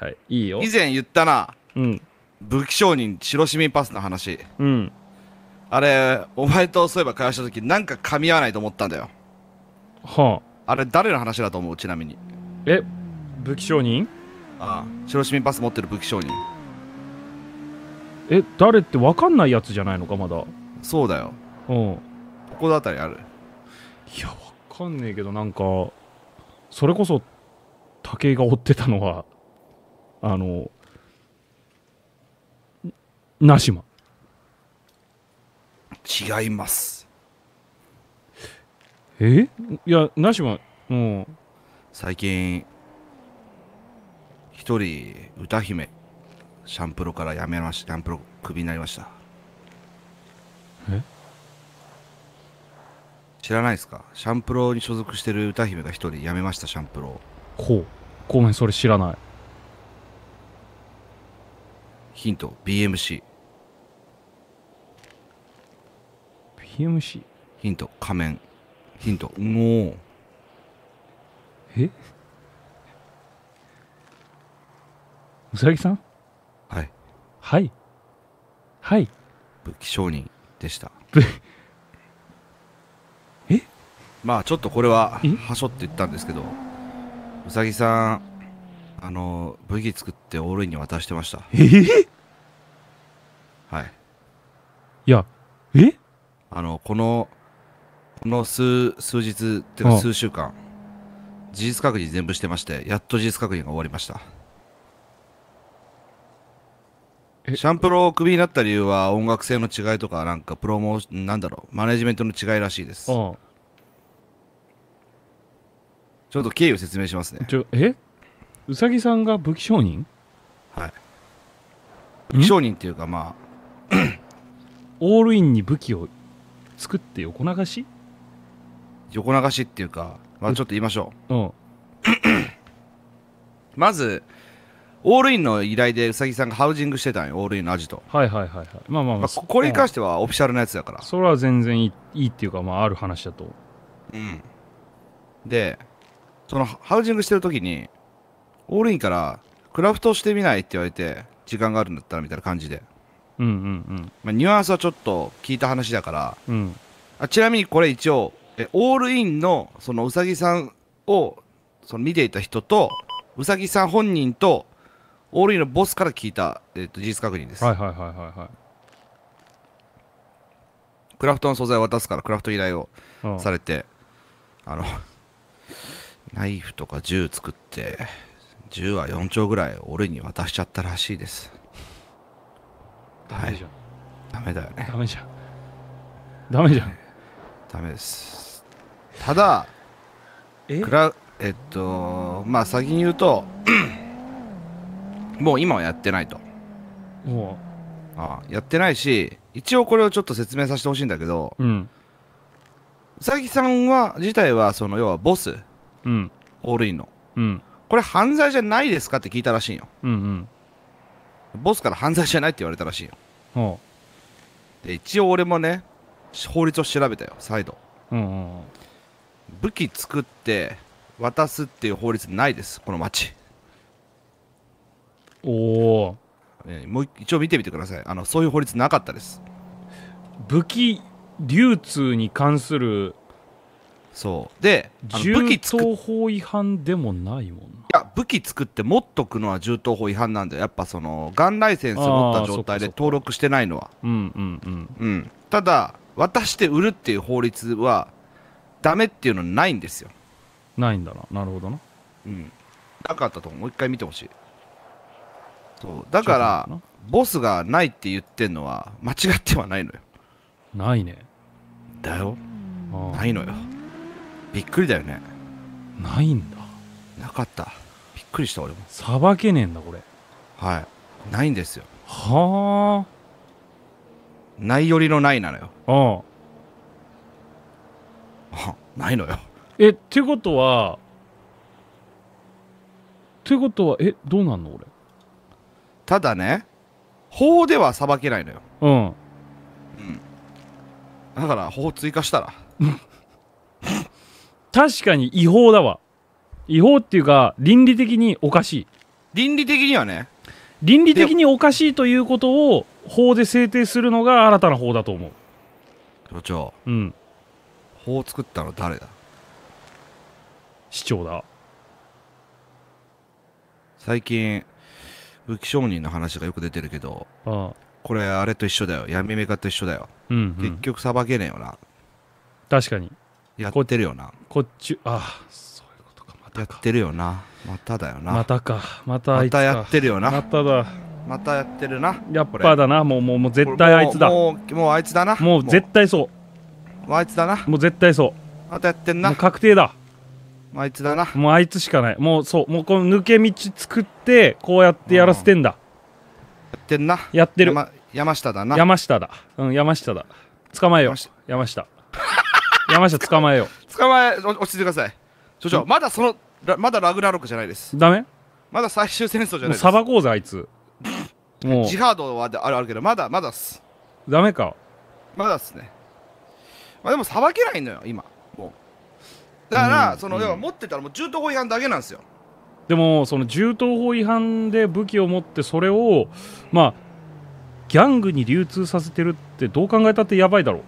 はい、いいよ。以前言ったな。うん。武器商人、白市民パスの話。うん。あれ、お前とそういえば会話した時、なんか噛み合わないと思ったんだよ。はあ。あれ、誰の話だと思う、ちなみに。え、武器商人ああ、白市民パス持ってる武器商人。え、誰って分かんないやつじゃないのか、まだ。そうだよ。うん。ここだったりある。いや、分かんねえけど、なんか、それこそ、武井が追ってたのは、あのなしま違いますえいやなしまう最近一人歌姫シャンプロから辞めましたシャンプロクビになりましたえ知らないですかシャンプロに所属してる歌姫が一人辞めましたシャンプロほうごめんそれ知らないヒント BMC BMC ヒント仮面ヒントうおーえうさぎさんはいはいはい武器商人でしたえまあちょっとこれははしょって言ったんですけどうさぎさんあの武器作ってオールインに渡してましたえー、はいいやえあのこのこの数数日っていうか数週間事実確認全部してましてやっと事実確認が終わりましたシャンプロをクビになった理由は音楽性の違いとかなんかプロモーなんだろうマネジメントの違いらしいですちょっと経緯を説明しますねちょえうさぎさんが武器商人はい武器商人っていうかまあオールインに武器を作って横流し横流しっていうか、まあ、ちょっと言いましょう、うん、まずオールインの依頼でうさぎさんがハウジングしてたんよオールインのアジトはいはいはいはいまあまあ、まあ、まあ、これに関してはオフィシャルなやつだからそれは全然いいいいっていうかまあある話だとうんでそのハウジングしてる時にオールインからクラフトしてみないって言われて時間があるんだったらみたいな感じで、うんうんうんまあ、ニュアンスはちょっと聞いた話だから、うん、あちなみにこれ一応えオールインのそのうさぎさんをその見ていた人とうさぎさん本人とオールインのボスから聞いた、えー、と事実確認です、はい、はいはいはいはい、はいクラフトの素材を渡すからクラフト依頼をされてあのナイフとか銃作って10は4兆ぐらい俺に渡しちゃったらしいです。ダメじゃん。ダメだよね。ダメじゃん。ダメじゃん。ダメです。ただ、えクラえっと、まあ先に言うと、もう今はやってないと。もうああやってないし、一応これをちょっと説明させてほしいんだけど、うん。うさぎさんは、自体は、その、要はボス、うん。オールインの。うん。これ犯罪じゃないですかって聞いたらしいよ、うんうん、ボスから犯罪じゃないって言われたらしいよで一応俺もね法律を調べたよ再度、うんうん、武器作って渡すっていう法律ないですこの町おお、えもう一応見てみてくださいあのそういう法律なかったです武器流通に関するそうで武器作っ法違反でもないもんいや武器作って持っとくのは銃刀法違反なんだよやっぱそのガンライセンス持った状態で登録してないのはうんうんうん、うん、ただ渡して売るっていう法律はダメっていうのはないんですよないんだななるほどなうんなかったと思うもう一回見てほしいそうだからボスがないって言ってんのは間違ってはないのよないねだよないのよびっくりだよねないんだなかったびっくりした俺もさばけねえんだこれはいないんですよはあないよりのないなのよああないのよえってことはってことはえどうなんの俺ただね法ではさばけないのようん、うん、だから法追加したら 確かに違法だわ違法っていうか倫理的におかしい倫理的にはね倫理的におかしいということを法で制定するのが新たな法だと思う所長うん法を作ったの誰だ市長だ最近武器商人の話がよく出てるけどああこれあれと一緒だよ闇メカと一緒だよ、うんうん結局さばけねえよな確かにやってるよなこっちああそういうことかまたやってるよなまただよなまたかまたまたやってるよなまただまたやってるなやっぱだなもうもうもう絶対あいつだもうもうあいつだなもう絶対そうあいつだなもう絶対そうまたやってんな確定だあいつだなもうあいつしかないもうそうもうこの抜け道作ってこうやってやらせてんだ、うん、やってんなやってる山下だな山下だうん山下だ捕まえよう山下山下捕まえよう捕まえ落ち着いてください所長まだそのまだラグナロックじゃないですダメまだ最終戦争じゃないですサこうぜあいつもうジハードはあるあるけどまだまだっすダメかまだっすねまあでもさばけないのよ今もうだから、うん、その、うん、要は持ってたらもう銃刀法違反だけなんですよでもその銃刀法違反で武器を持ってそれをまあギャングに流通させてるってどう考えたってやばいだろ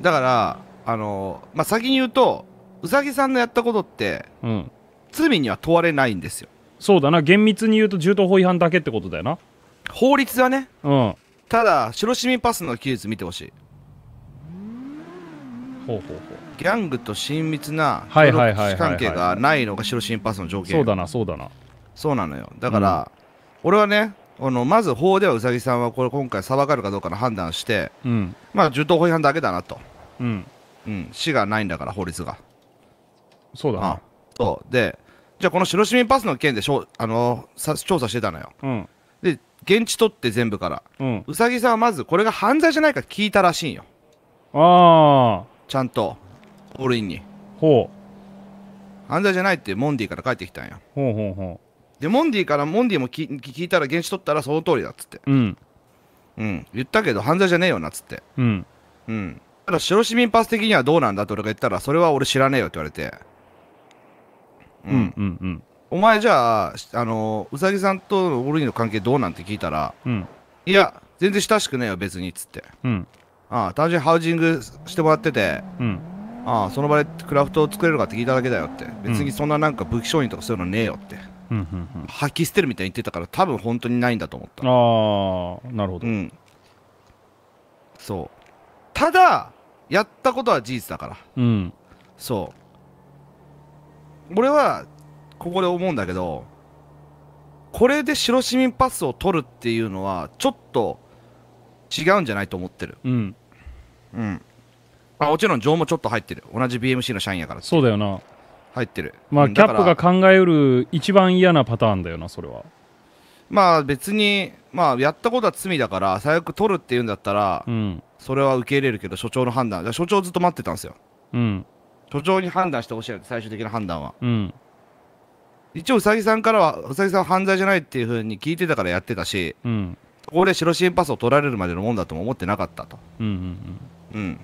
だからあのまあ、先に言うとうさぎさんのやったことって、うん、罪には問われないんですよそうだな厳密に言うと銃刀法違反だけってことだよな法律はね、うん、ただ白シミパスの記述見てほしいほうほうほうギャングと親密な協力関係がないのが白シミパスの条件そうだなそうだなそうなのよだから、うん、俺はねあのまず法ではうさぎさんはこれ今回裁かれるかどうかの判断して、うん、まあ銃刀法違反だけだなと、うん、うん、市がないんだから、法律が。そうだな。そうで、じゃあこの白市民パスの件でしょ、あのー、調査してたのよ。うん、で、現地取って全部から、うん、うさぎさんはまずこれが犯罪じゃないか聞いたらしいんよ。ああ。ちゃんと、オールインに。ほう。犯罪じゃないってモンディから帰ってきたんや。ほうほうほう。で、モンディから、モンディもき聞いたら、現地取ったらその通りだっつって。うん。うん。言ったけど、犯罪じゃねえよなっつって。うん。うん。ただ、白市民パス的にはどうなんだと俺が言ったら、それは俺知らねえよって言われて。うん、うん、うんうんうんお前じゃあ、あの、うさぎさんと俺の関係どうなんて聞いたら、うん、いや、全然親しくねえよ、別に、っつって。うん。ああ、単純にハウジングしてもらってて、うん。ああ、その場でクラフトを作れるかって聞いただけだよって。別にそんななんか武器商人とかそういうのねえよって。うんうんうん、吐き捨てるみたいに言ってたから多分本当にないんだと思ったああなるほど、うん、そうただやったことは事実だからうんそう俺はここで思うんだけどこれで白市民パスを取るっていうのはちょっと違うんじゃないと思ってるうんうんあもちろん情もちょっと入ってる同じ BMC の社員やからそうだよな入ってるまあ、うん、キャップが考えうる一番嫌なパターンだよなそれはまあ別にまあやったことは罪だから最悪取るっていうんだったら、うん、それは受け入れるけど所長の判断所長ずっと待ってたんですよ、うん、所長に判断してほしいって最終的な判断は、うん、一応うさぎさんからはうさぎさんは犯罪じゃないっていうふうに聞いてたからやってたし、うん、ここで白シンパスを取られるまでのもんだとも思ってなかったと、うんうんうんうん、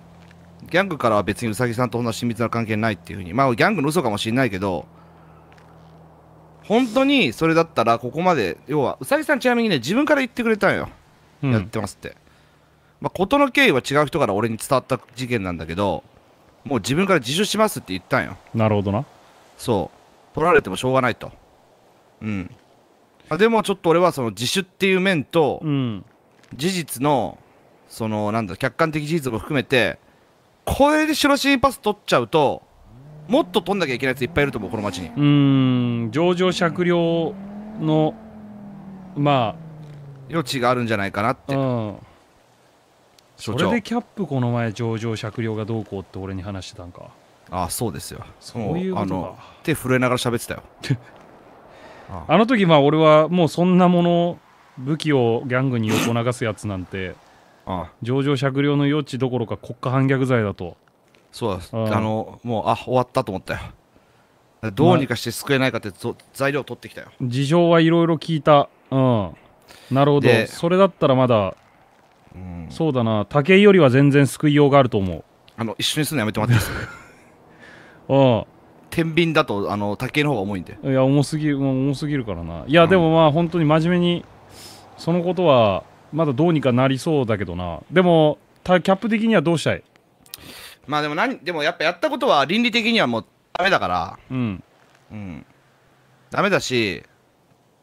ギャングからは別にうさぎさんとそんな親密な関係ないっていうふうにまあギャングの嘘かもしれないけど本当にそれだったらここまで要はうさぎさんちなみにね自分から言ってくれたんよ、うん、やってますってまあ、事の経緯は違う人から俺に伝わった事件なんだけど、もう自分から自首しますって言ったんよ。なるほどな。そう。取られてもしょうがないと。うん。あでもちょっと俺はその自首っていう面と、うん、事実の、その、なんだ、客観的事実も含めて、これで白シーパス取っちゃうと、もっと取んなきゃいけないやついっぱいいると思う、この町に。うん、上場酌量の、まあ、余地があるんじゃないかなって。うんそれでキャップこの前上場酌量がどうこうって俺に話してたんかああそうですよそういうあの手震えながら喋ってたよ あの時まあ俺はもうそんなもの武器をギャングに横流すやつなんてああ上場酌量の余地どころか国家反逆罪だとそうですあのもうあ終わったと思ったよどうにかして救えないかって、まあ、材料取ってきたよ事情はいろいろ聞いたうんなるほどそれだったらまだうん、そうだな武井よりは全然救いようがあると思うあの一緒にするのやめてもらっていいですか 天秤だとあの竹の方が重いんでいや重すぎもう重すぎるからないや、うん、でもまあ本当に真面目にそのことはまだどうにかなりそうだけどなでもキャップ的にはどうしたいまあでも何でもやっぱやったことは倫理的にはもうダメだからうんうんダメだし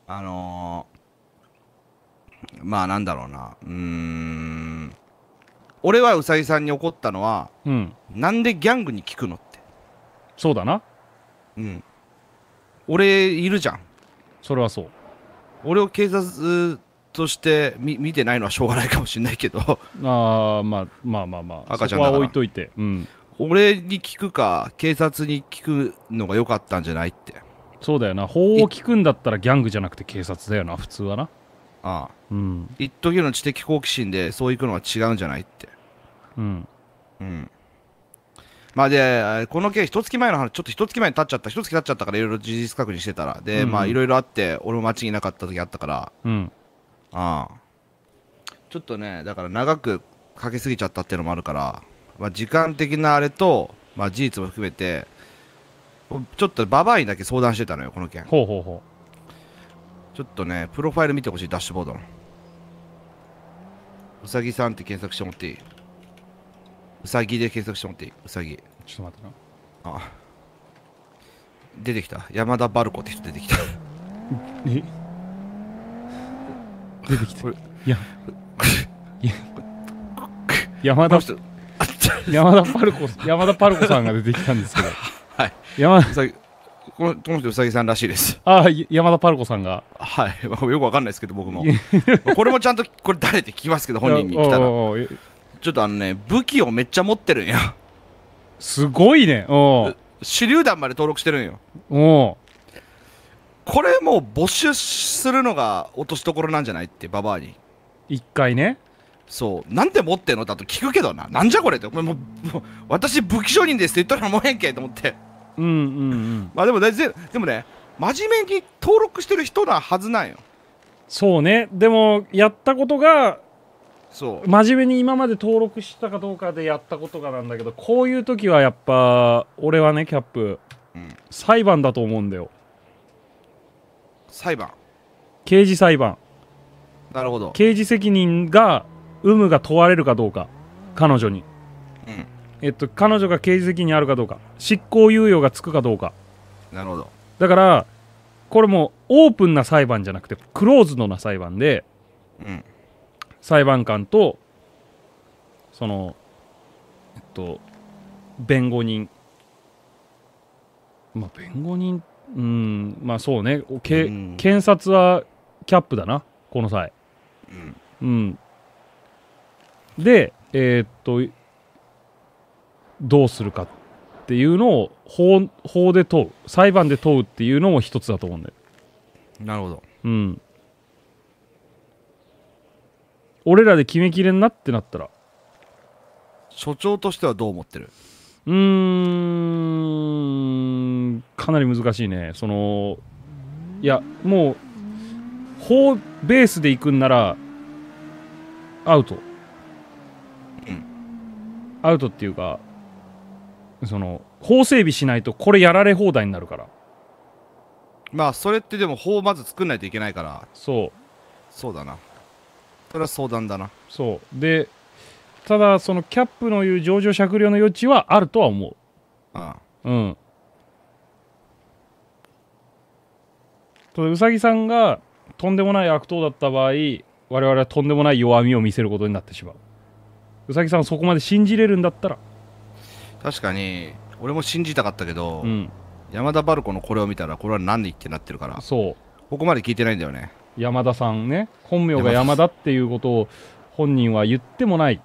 あのーまあなんだろうなうーん俺はうさぎさんに怒ったのは、うん、なんでギャングに聞くのってそうだなうん俺いるじゃんそれはそう俺を警察として見見てないのはしょうがないかもしれないけどあ、まあまあまあまあ赤ちゃんは置いといて、うん、俺に聞くか警察に聞くのが良かったんじゃないってそうだよな法を聞くんだったらギャングじゃなくて警察だよな普通はなああ、うん、一時の知的好奇心でそういくのは違うんじゃないってうんうんまあで、この件、一月前の話、ちょっと一月前に経っちゃった、一月経っちゃったから、いろいろ事実確認してたら、で、うん、まあ、いろいろあって、俺も街にいなかった時あったから、うん。ああ。ちょっとね、だから長くかけすぎちゃったっていうのもあるから、まあ、時間的なあれと、まあ、事実も含めて、ちょっとババアにだけ相談してたのよ、この件。ほうほうほう。ちょっとね、プロファイル見てほしい、ダッシュボードの。うさぎさんって検索してもらっていいうさぎで検索してもらっていいうさぎ。ちょっと待ってな。ああ。出てきた。山田バルコって人出てきた。え出てきた。いや。いや。山田。山田パルコ、山田パルコさんが出てきたんですけど。はい。山田。このこの人、うさぎさんらしいです。ああ、山田パルコさんが。はい、よくわかんないですけど、僕も。これもちゃんと、これ誰って聞きますけど、本人に来たら。ちょっとあのね、武器をめっちゃ持ってるんや。すごいね。手榴弾まで登録してるんよ。おこれもう没収するのが落としどころなんじゃないってババアに一回ねそうなんで持ってんのだと聞くけどななんじゃこれってもうもう私武器商人ですって言ったらもうへんけと思ってうんうんうん、まあでもねでもね真面目に登録してる人なはずなんよそうねでもやったことがそう真面目に今まで登録したかどうかでやったことがなんだけどこういう時はやっぱ俺はねキャップ、うん、裁判だと思うんだよ裁判刑事裁判なるほど刑事責任が有無が問われるかどうか彼女に、うん、えっと、彼女が刑事責任あるかどうか執行猶予がつくかどうかなるほどだからこれもオープンな裁判じゃなくてクローズドな裁判で、うん、裁判官とそのえっと弁護人まあ弁護人うんまあそうねけ、うん、検察はキャップだなこの際うん、うん、でえー、っとどうするかっていうのを法法で問う裁判で問うっていうのも一つだと思うんだよなるほどうん俺らで決めきれんなってなったら所長としてはどう思ってるうーんかなり難しいねそのいやもう法ベースでいくんならアウト、うん、アウトっていうかその法整備しないとこれやられ放題になるからまあそれってでも法をまず作んないといけないからそうそうだなそれは相談だなそうでただそのキャップのいう上場酌量の余地はあるとは思うああうんただうさぎさんがとんでもない悪党だった場合我々はとんでもない弱みを見せることになってしまううさぎさんをそこまで信じれるんだったら確かに俺も信じたかったけど、うん、山田バルコのこれを見たらこれは何でってなってるからそうここまで聞いてないんだよね山田さんね本名が山田っていうことを本人は言ってもない、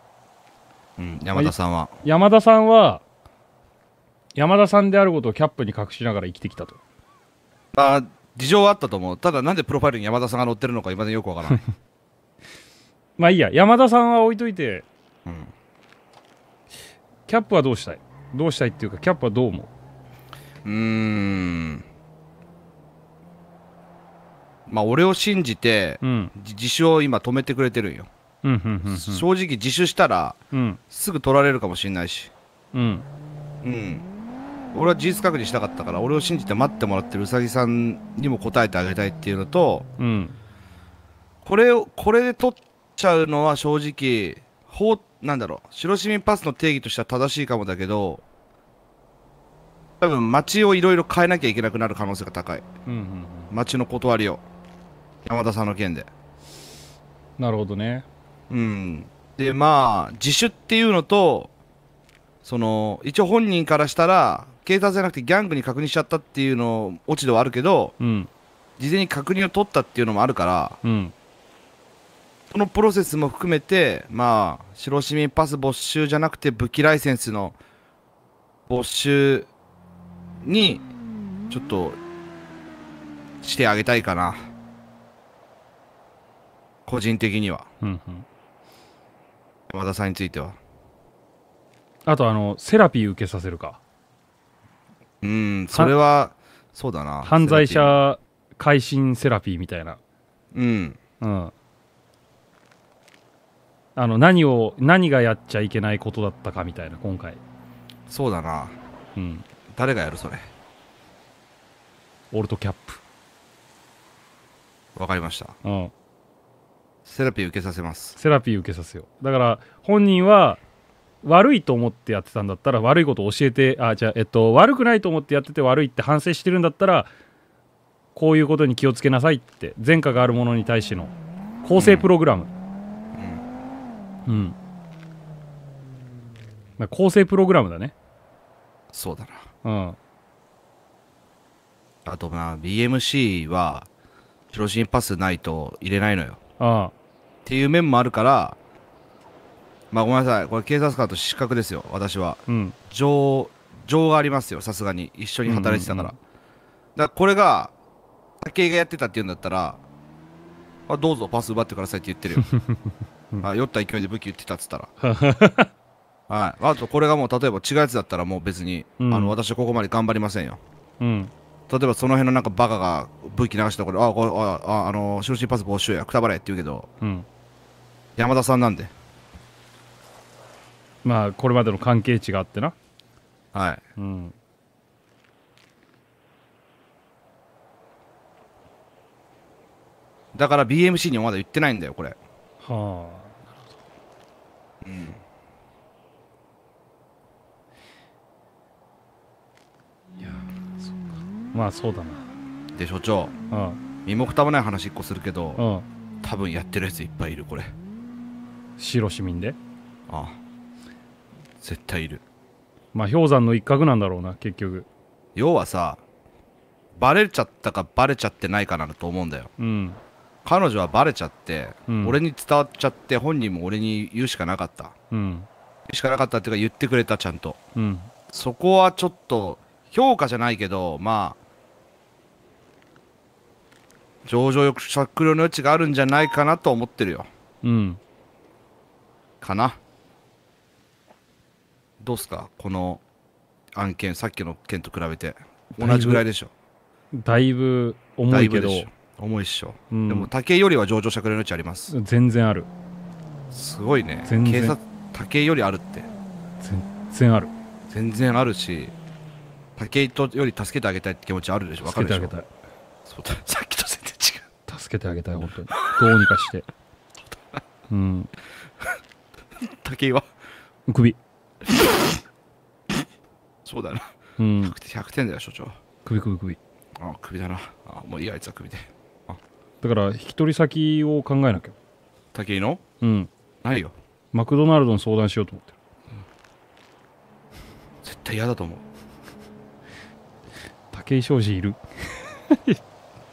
うん、山田さんは、山田さんは山田さんであることをキャップに隠しながら生きてきたとあ事情はあったと思うただなんでプロファイルに山田さんが載ってるのか今でよくわからない まあいいや山田さんは置いといて、うん、キャップはどうしたいどうしたいっていうかキャップはどう思ううんまあ俺を信じて、うん、自首を今止めてくれてるんよ、うんうんうんうん、正直自首したら、うん、すぐ取られるかもしれないしうんうん俺は事実確認したかったから俺を信じて待ってもらってるうさぎさんにも答えてあげたいっていうのと、うん、これをこれで取っちゃうのは正直法、なんだろう、白市民パスの定義としては正しいかもだけど、多分街をいろいろ変えなきゃいけなくなる可能性が高い。うんうんうん、街の断りを。山田さんの件で。なるほどね。うん。で、まあ、自首っていうのと、その、一応本人からしたら、警察じゃなくてギャングに確認しちゃったっていうの落ち度はあるけど、うん、事前に確認を取ったっていうのもあるから、うん、このプロセスも含めて、まあ、白市民パス没収じゃなくて武器ライセンスの没収に、ちょっと、してあげたいかな。個人的には。うんうん、和田さんについては。あと、あの、セラピー受けさせるか。うん、それは、そうだな。犯罪者改心セラピーみたいな。うん。うん。あの何を何がやっちゃいけないことだったかみたいな今回そうだなうん誰がやるそれオルトキャップわかりましたうんセラピー受けさせますセラピー受けさせようだから本人は悪いと思ってやってたんだったら悪いことを教えてあじゃあえっと悪くないと思ってやってて悪いって反省してるんだったらこういうことに気をつけなさいって前科があるものに対しての構成プログラム、うんうんまあ構成プログラムだねそうだなうんあとあ BMC は広島パスないと入れないのよああっていう面もあるからまあごめんなさいこれ警察官と失格ですよ私は、うん、情情がありますよさすがに一緒に働いてたから、うんうんうん、だからこれが武井がやってたっていうんだったらあどうぞパス奪ってくださいって言ってるよ あ酔った勢いで武器言ってたっつったら はい、あとこれがもう例えば違うやつだったらもう別に、うん、あの私はここまで頑張りませんよ、うん、例えばその辺のなんかバカが武器流したところあこれあああの終身パス募集やくたばれって言うけど、うん、山田さんなんでまあこれまでの関係値があってなはい、うん、だから BMC にはまだ言ってないんだよこれはあいやそか。まあそうだなで所長あ身も蓋もない話一個するけど、あ多分やってるやついっぱいいるこれ白市民でああ絶対いるまあ氷山の一角なんだろうな結局要はさバレちゃったかバレちゃってないかなと思うんだよ、うん、彼女はバレちゃって、うん、俺に伝わっちゃって本人も俺に言うしかなかった、うん、言うしかなかったっていうか言ってくれたちゃんと、うん、そこはちょっと評価じゃないけどまあ上場抑酌量の余地があるんじゃないかなと思ってるようんかなどうすかこの案件さっきの件と比べて同じぐらいでしょだいぶ重いけど重いっしょ、うん、でも井よりは上場してくれるのうちあります全然あるすごいね警察竹よりあるって全然ある全然あるし武井とより助けてあげたいって気持ちあるでしょ分かるでしょ助けてあげたい さっきと全然違う助けてあげたい本当にどうにかして うん井は首そうだな、うん、100, 点だよ所長首首首ああ首だなあもういいあいつは首でだから引き取り先を考えなきゃ武井のうんないよマクドナルドに相談しようと思ってる絶対嫌だと思う武井商事いる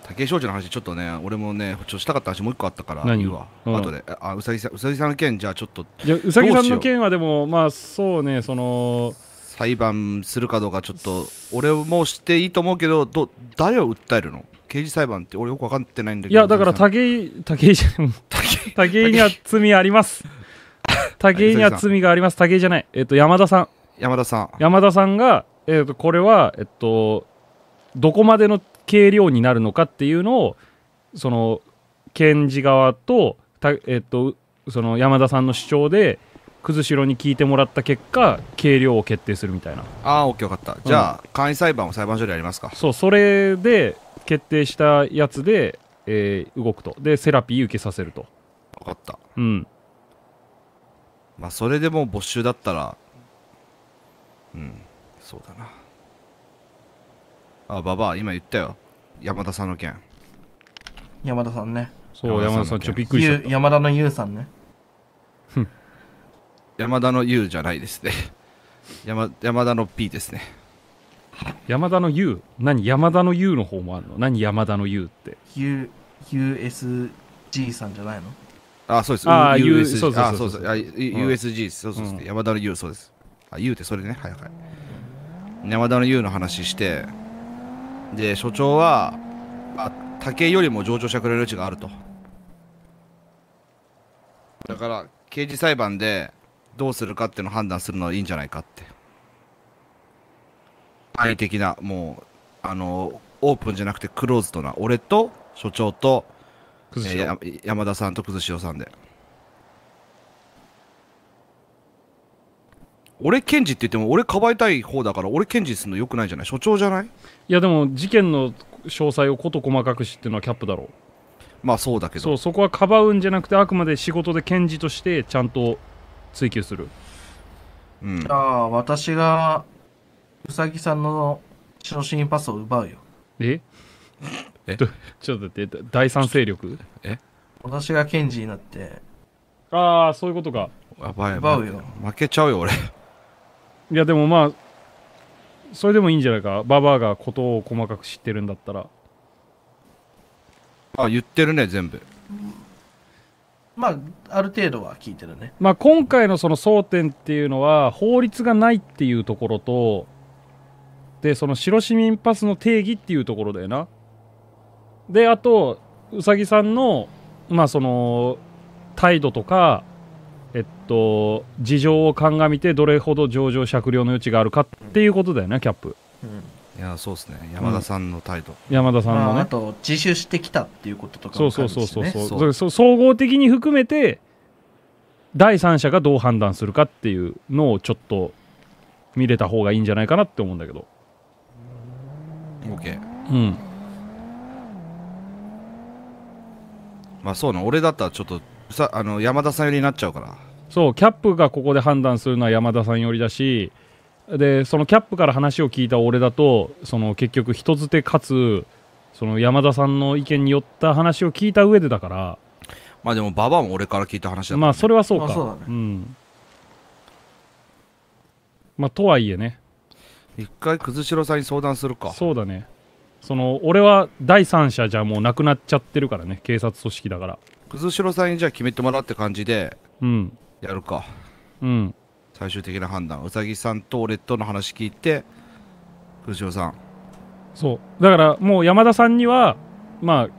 武井商事の話ちょっとね俺もねちょっとしたかった話もう一個あったから何言うわ、後であうさぎさんうさぎさんの件じゃあちょっといやうさぎさんの件はでもまあそうねその裁判するかどうかちょっと俺もしていいと思うけどど誰を訴えるの刑事裁判って俺よく分かってないんだけどいやだから武井武井じゃない武井には罪あります 武井には罪があります武井じゃないえっ、ー、と山田さん山田さん山田さんが、えーと、これはえっ、ー、とどこまでの計量になるのかっていうのをその検事側とた、えっ、ー、と、その山田さんの主張で崩しろに聞いてもらった結果計量を決定するみたいなああ OK 分かったじゃあ、うん、簡易裁判を裁判所でやりますかそうそれで決定したやつで、えー、動くとでセラピー受けさせると分かったうんまあそれでもう没収だったらうんそうだなあババア今言ったよ山田さんの件山田さんねそう山田さんちょびっくりした山田の優さんね山田の U じゃないですね。山山田の P ですね。山田の U? 何山田の U の方もあるの何山田の U って。U、USG さんじゃないのあ、あそうです。あ、U、そうそうそうそう。USG、そうそうそう。山田の U、そうです。あ、U ってそれでね。はいはい。山田の U の話して、で、所長は、あ、竹よりも上場者くれる余地があると。だから、刑事裁判で、どうするかっていうのを判断するのはいいんじゃないかって。簡易的な、もう、あの、オープンじゃなくてクローズドな、俺と所長と、えー、山田さんとくずしおさんで。俺検事って言っても俺かばいたい方だから俺検事するのよくないじゃない所長じゃないいやでも事件の詳細を事細かく知ってるのはキャップだろうまあそうだけどそこはかばうんじゃなくてあくまで仕事で検事としてちゃんと追求する、うん、じゃあ私がウさギさんの写真パスを奪うよええちょっと待って第三勢力え私が検事になってああそういうことかやばい奪うよ負けちゃうよ俺いやでもまあそれでもいいんじゃないかババアがことを細かく知ってるんだったらあ言ってるね全部、うんまあ、ある程度は聞いてるね。まあ、今回のその争点っていうのは、法律がないっていうところと、で、その白市民パスの定義っていうところだよな。で、あと、うさぎさんの、まあ、その、態度とか、えっと、事情を鑑みて、どれほど上場酌量の余地があるかっていうことだよね、キャップ。うんいやそうですね山田さんの態度、うん、山田さんのね、あ、あと自首してきたっていうこととか、ね、そうそうそうそうそう総合的に含めて第三者がどう判断するかっていうのをちょっと見れた方がいいんじゃないかなって思うんだけど OK うんまあそうな俺だったらちょっとさあの山田さん寄りになっちゃうからそうキャップがここで判断するのは山田さん寄りだしでそのキャップから話を聞いた俺だとその結局人づてかつその山田さんの意見によった話を聞いた上でだからまあでも馬場も俺から聞いた話だから、ね、まあそれはそうか、まあ、そうだね、うんまあとはいえね一回くずしろさんに相談するかそうだねその俺は第三者じゃもうなくなっちゃってるからね警察組織だからくずしろさんにじゃあ決めてもらうって感じでうんやるかうん最終的な判断うさぎさんと俺との話聞いて藤代さんそうだからもう山田さんにはま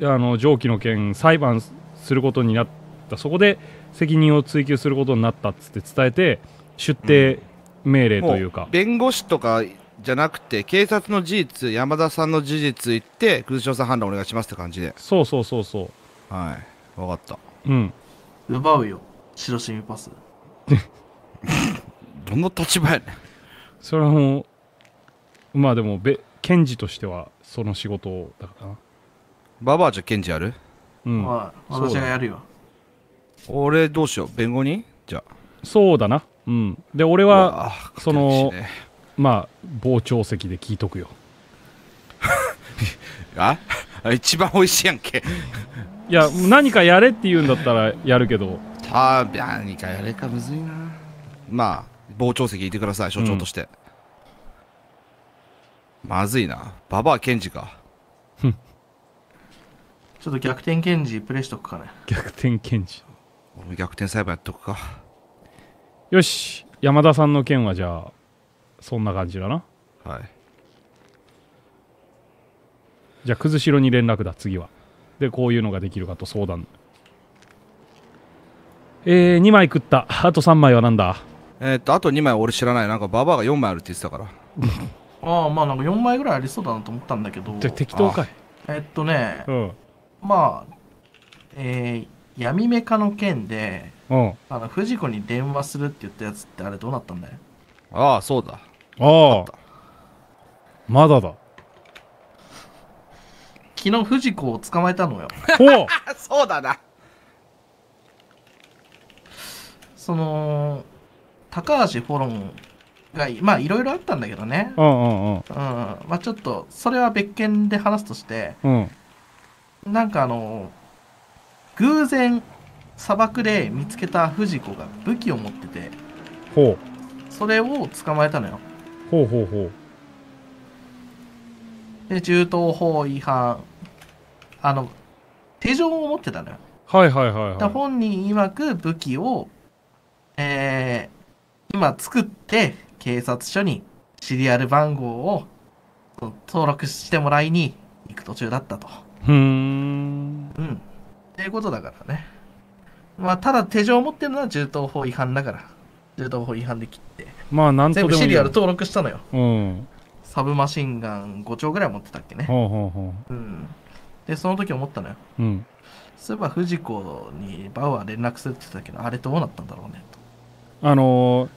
ああの上記の件裁判することになったそこで責任を追及することになったっつって伝えて出廷命令というか、うん、弁護士とかじゃなくて警察の事実山田さんの事実言って空潮さん判断お願いしますって感じでそうそうそうそうはい分かったうん奪うよ白シミパス どの立場やねんそれはもうまあでもべ検事としてはその仕事だからなババアじゃ検事やるうんおい私がやるよ俺どうしよう弁護人じゃあそうだなうんで俺はその、ね、まあ傍聴席で聞いとくよ あ 一番おいしいやんけいや何かやれって言うんだったらやるけどはあ、ビャやれかむずいな。まあ、傍聴席いてください、所長として。うん、まずいな。ババアンジか。ちょっと逆転検事プレイしとくかね。逆転検事。俺も逆転裁判やっとくか。よし、山田さんの件はじゃあ、そんな感じだな。はい。じゃあ、くずしろに連絡だ、次は。で、こういうのができるかと相談。えー、2枚食ったあと3枚はなんだえー、っとあと2枚俺知らないなんかババアが4枚あるって言ってたから ああまあなんか4枚ぐらいありそうだなと思ったんだけど適当かいえー、っとね、うん、まあえー、闇メカの件で、うん、あの藤子に電話するって言ったやつってあれどうなったんだよああそうだああまだだ昨日藤子を捕まえたのよ そうだなその高橋フォロンがまあいろいろあったんだけどねうんうんうんうんまあちょっとそれは別件で話すとしてうんなんかあの偶然砂漠で見つけた藤子が武器を持っててほうそれを捕まえたのよほうほうほうで銃刀法違反あの手錠を持ってたのよはいはいはいはい本人曰く武器をえー、今作って警察署にシリアル番号を登録してもらいに行く途中だったと。うん。うん。っていうことだからね。まあ、ただ手錠を持ってるのは銃刀法違反だから。銃刀法違反で切って。まあ、なんとでもいい。シリアル登録したのよ。うん。サブマシンガン5丁ぐらい持ってたっけね。ほうほうほう。うん。で、その時思ったのよ。うん。そういえば、藤子にバウアー連絡するって言ってたけど、あれどうなったんだろうね。あの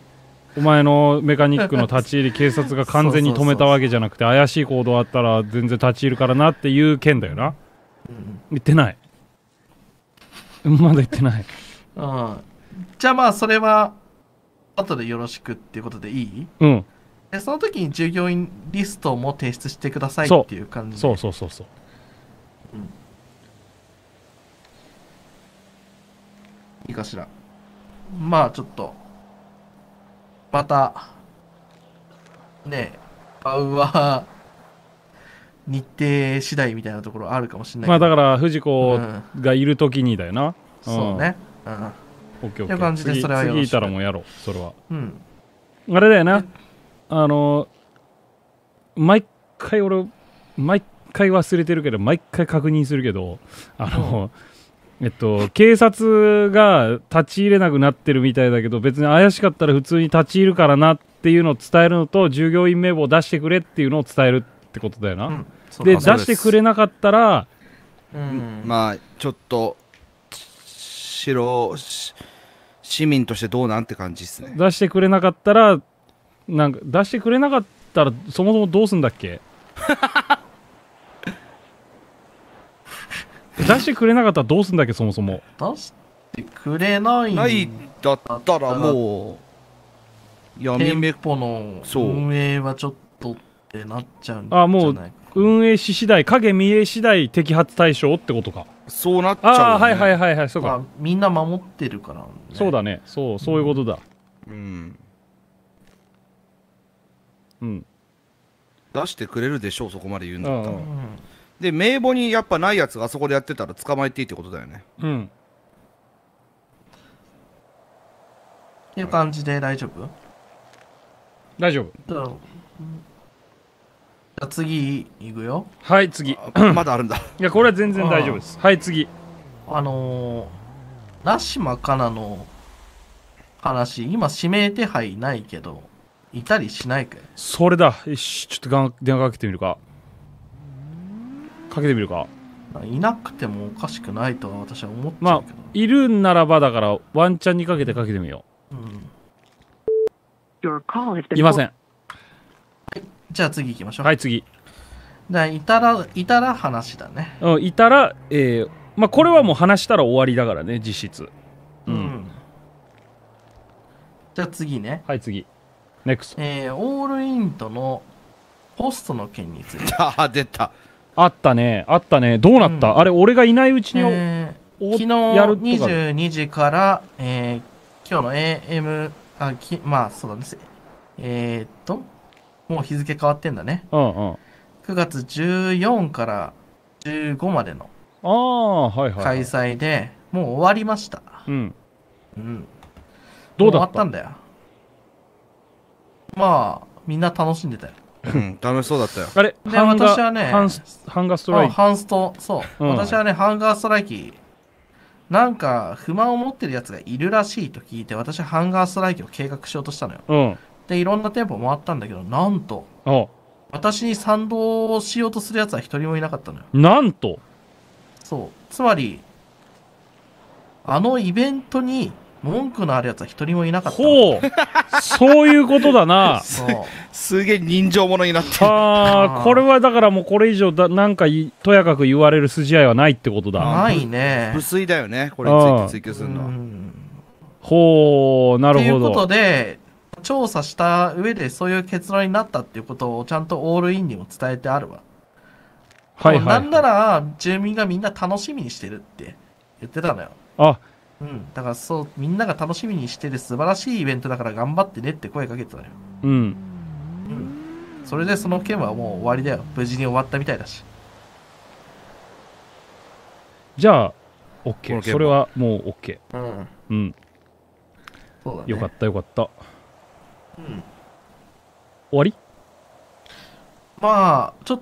お前のメカニックの立ち入り警察が完全に止めたわけじゃなくて怪しい行動あったら全然立ち入るからなっていう件だよな、うん、言ってないまだ言ってないうんじゃあまあそれは後でよろしくっていうことでいいうんでその時に従業員リストも提出してくださいっていう感じそうそうそうそう、うん、いいかしらまあちょっとまた、ね、バウア日程次第みたいなところあるかもしれないまあだから藤子がいるときにだよな、うん、そうねうんオッケーオッケー次次いたらもうやろうそれは、うん、あれだよなあの毎回俺毎回忘れてるけど毎回確認するけどあの、うんえっと、警察が立ち入れなくなってるみたいだけど別に怪しかったら普通に立ち入るからなっていうのを伝えるのと従業員名簿を出してくれっていうのを伝えるってことだよな、うんで出してくれなかったらうんまあちょっと白し市民としてどうなんて感じですね出してくれなかったらなんか出してくれなかったらそもそもどうすんだっけ 出してくれなかったらどうすんだっけそもそも出してくれないないだったらもう闇めポの運営はちょっとってなっちゃうんじゃないかあもう運営し次第影見え次第摘発対象ってことかそうなっちゃう、ね、ああはいはいはいはいそうか、まあ、みんな守ってるから、ね、そうだねそうそういうことだうんうん、出してくれるでしょうそこまで言うんだったら、うんで名簿にやっぱないやつがあそこでやってたら捕まえていいってことだよねうんっていう感じで大丈夫大丈夫、うん、じゃあ次いくよはい次まだあるんだ いやこれは全然大丈夫ですはい次あのー、ラシマカナの話今指名手配ないけどいたりしないかそれだよしちょっと電話かけてみるかかけてみるかいなくてもおかしくないとは私は思ってまあいるんならばだからワンチャンにかけてかけてみよう、うん、いませんじゃあ次行きましょうはい次だいたらいたら話だねうんいたらえー、まあこれはもう話したら終わりだからね実質うん、うん、じゃあ次ねはい次 NEXT えー、オールイントのホストの件について ああ出たあったねあったねどうなった、うん、あれ俺がいないうちに、えー、昨日22時から、えー、今日の AM あきまあそうなんですえー、っともう日付変わってんだねうんうん9月14から15までの開催で、はいはい、もう終わりましたうん、うん、どうだったんだよまあみんな楽しんでたようん、楽しそうだったよ。あれ、ね、私はね、ハンハンガーストライキ。ハンスト、そう、うん、私はね、ハンガーストライキ、なんか不満を持ってるやつがいるらしいと聞いて、私はハンガーストライキを計画しようとしたのよ。うん、で、いろんな店舗回ったんだけど、なんと、私に賛同しようとするやつは一人もいなかったのよ。なんとそう。つまり、あのイベントに文句のあるやつは一人もいなかったほうそういうことだな すげえ人情者になったああこれはだからもうこれ以上だなんかとやかく言われる筋合いはないってことだないね無粋だよねこれについて追求するのはほうなるほどということで調査した上でそういう結論になったっていうことをちゃんとオールインにも伝えてあるわはい、はい、なんなら住民がみんな楽しみにしてるって言ってたのよあうん、だからそう、みんなが楽しみにしてる素晴らしいイベントだから頑張ってねって声かけてたのよ。うん。うん。それでその件はもう終わりだよ。無事に終わったみたいだし。じゃあ、OK。それはもう OK。うん。うん。そうだね、よかったよかった。うん。終わりまあ、ちょっ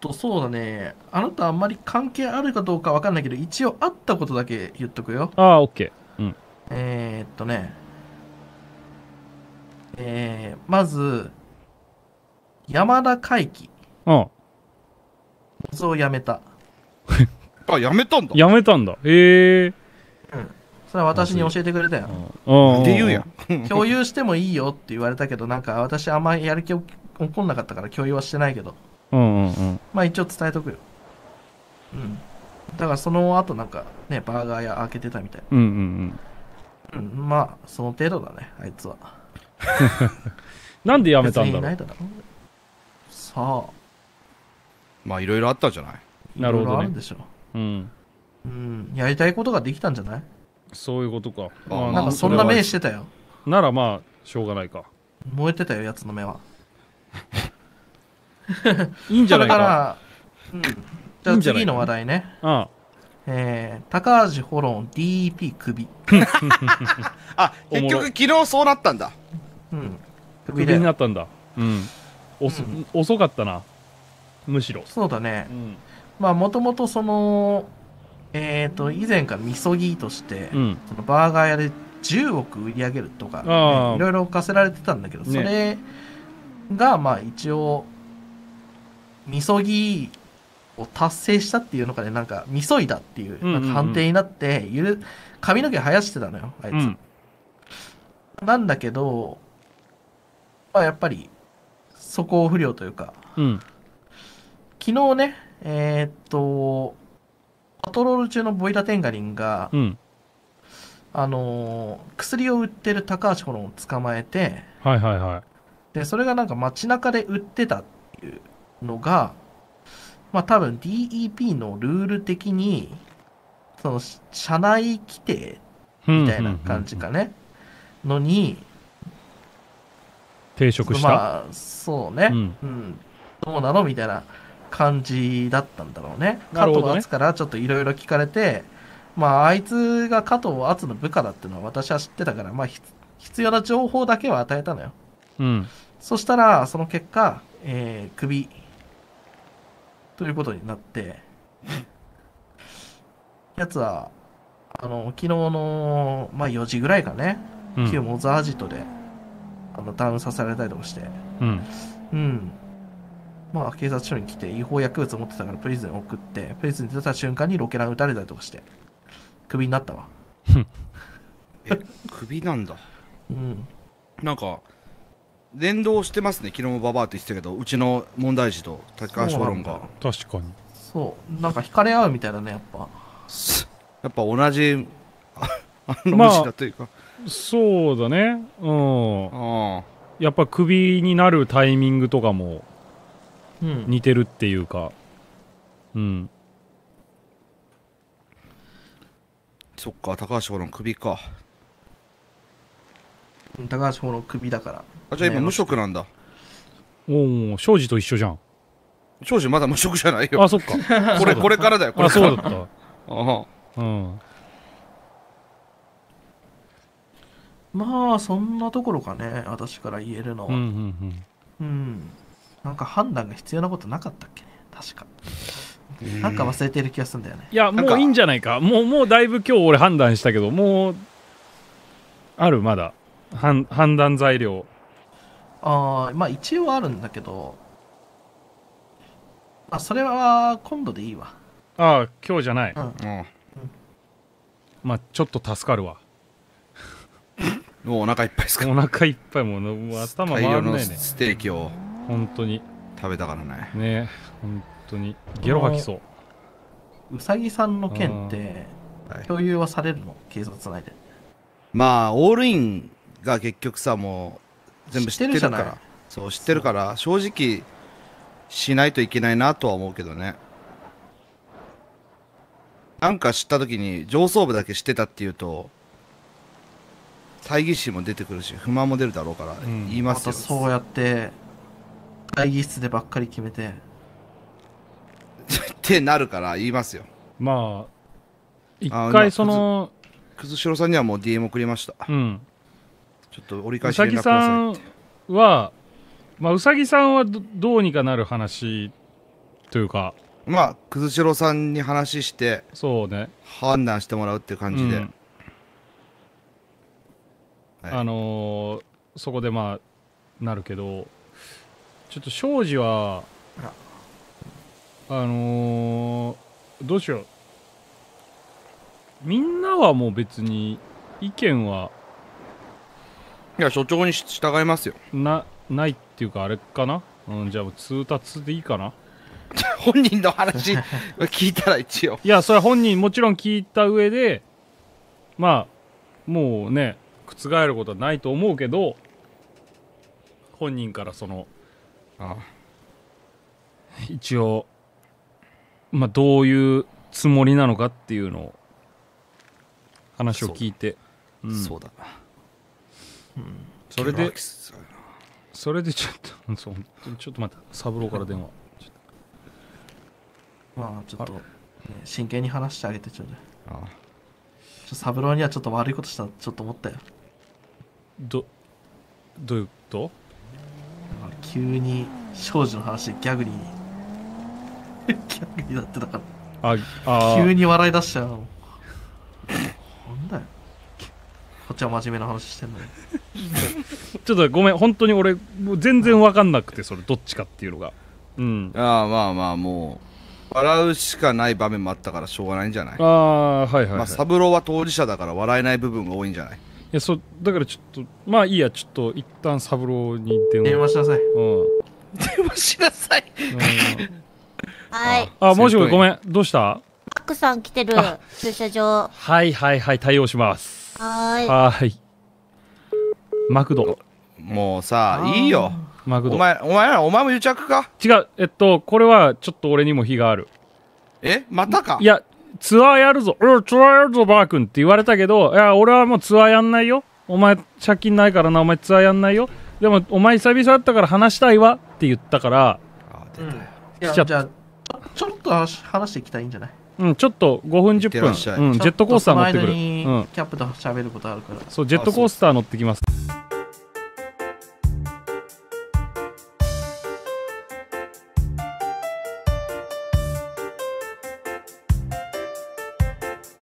と、そうだね。あなたあんまり関係あるかどうかわかんないけど、一応会ったことだけ言っとくよ。ああ、オッケー。うん。えー、っとね。えー、まず、山田海輝。うん。そを辞めた。あ、辞めたんだ。辞めたんだ。へえ。うん。それは私に教えてくれたよ。っん言うやん。共有してもいいよって言われたけど、なんか私あんまりやる気起こんなかったから共有はしてないけど。うんうんうんまあ一応伝えとくようんだからその後なんかねバーガー屋開けてたみたいうんうんうん。うん、まあその程度だねあいつは なんでやめたんだいろないうだろうさあまあいろいろあったじゃないなるほどねあるでしょうんうんやりたいことができたんじゃないそういうことかああなんかそんな目してたよならまあしょうがないか燃えてたよやつの目は いいんじゃないかな。じゃあ次の話題ね。いいえー、高橋ホロン DP 首。あ、結局昨日そうなったんだ。うん。首になったんだ。うん。遅、うん、遅かったな。むしろ。そうだね。うん、まあ、もともとその、えっ、ー、と、以前からみそぎとして、うん、そのバーガー屋で10億売り上げるとか、ね、いろいろ課せられてたんだけど、それが、まあ一応、みそぎを達成したっていうのかねなんかみそいだっていうなんか判定になってゆる髪の毛生やしてたのよあいつ、うん、なんだけど、まあ、やっぱり素行不良というか、うん、昨日ねえー、っとパトロール中のボイラ・テンガリンが、うん、あの薬を売ってる高橋コロンを捕まえてはいはいはいでそれがなんか街中で売ってたっていうのが、まあ多分 DEP のルール的に、その社内規定みたいな感じかね、のに、抵触したまあそうね、うん、うん、どうなのみたいな感じだったんだろうね。加藤厚からちょっといろいろ聞かれて、まあ、あいつが加藤篤の部下だっていうのは私は知ってたから、まあ、必要な情報だけは与えたのよ。うん。そしたら、その結果、えー、首ということになってやつはあの昨日の、まあ、4時ぐらいかね、うん、旧モザアジトであのダウンさせられたりとかして、うん、うん、まあ、警察署に来て違法薬物持ってたからプリズン送ってプリズン出た瞬間にロケラン撃たれたりとかしてクビになったわ えクビなんだうんなんか連動してますね昨日もババアって言ってたけどうちの問題児と高橋論が確かにそうなんか惹かれ合うみたいだねやっぱやっぱ同じあの虫だというか、まあ、そうだねうんやっぱクビになるタイミングとかも似てるっていうかうん、うん、そっか高橋論クビか高橋法の首だからあじゃあ今無職なんだおお庄司と一緒じゃん庄司まだ無職じゃないよあそっか これこれからだよこれからあそうだったああ うんまあそんなところかね私から言えるのは、うんうんうん、うん、なんか判断が必要なことなかったっけね確かなんか忘れてる気がするんだよねいやもういいんじゃないかもうもうだいぶ今日俺判断したけどもうあるまだ判断材料ああまあ一応あるんだけどあそれは今度でいいわああ今日じゃない、うん、うん、まあちょっと助かるわもう お腹いっぱいですかお腹いっぱいもう頭回らないねステーキを本当に食べたからねね本当にゲロ吐きそううさぎさんの件って共有はされるの、警察内でまあオールインが結局さもう全部知ってるからそう知ってるから正直しないといけないなとは思うけどねなんか知った時に上層部だけ知ってたっていうと猜議心も出てくるし不満も出るだろうから言いますよ、うんま、そうやって会議室でばっかり決めて ってなるから言いますよまあ一回そのくずしろさんにはもう DM 送りましたうんちょっと折り返しくださいってうさぎさんは、まあ、うさぎさんはどうにかなる話というかまあくずしろさんに話してそうね判断してもらうっていう感じで、うんはい、あのー、そこでまあなるけどちょっと庄司はあのー、どうしようみんなはもう別に意見はいや所長に従いますよなないっていうかあれかな、うん、じゃあ通達でいいかな 本人の話聞いたら一応いやそれ本人もちろん聞いた上でまあもうね覆ることはないと思うけど本人からそのああ一応まあどういうつもりなのかっていうのを話を聞いてそううん、そうだうん、それでそれでちょっとそうちょっと待って三郎から電話まあちょっと、ね、真剣に話してあげてちょうだい三郎にはちょっと悪いことしたちょっと思ったよどどういうこと急に庄司の話でギャグにギャグになだってだからああ急に笑い出しちゃうなんだよこっちは真面目な話してんのに ちょっとごめん本当に俺もう全然分かんなくてそれどっちかっていうのがうんああまあまあもう笑うしかない場面もあったからしょうがないんじゃないああはいはい、はいまあ、三郎は当事者だから笑えない部分が多いんじゃないいやそうだからちょっとまあいいやちょっと一旦三郎に電話電話しなさいうん電話しなさい、うん、はいああもしもしごめんどうしたたくさん来てる駐車場はいはいはい対応しますはいマクドもうさいいよマクドお前お前らお前も癒着か違うえっとこれはちょっと俺にも非があるえまたかいやツアーやるぞうんツアーやるぞバー君って言われたけどいや俺はもうツアーやんないよお前借金ないからなお前ツアーやんないよでもお前久々だったから話したいわって言ったからあ出たよ、うん、いやじゃあちょっと話していきたいんじゃないうん、ちょっと5分10分、うん、ジェットコースター乗ってくる、うん、キャップと喋ることあるからそうジェットコースター乗ってきます。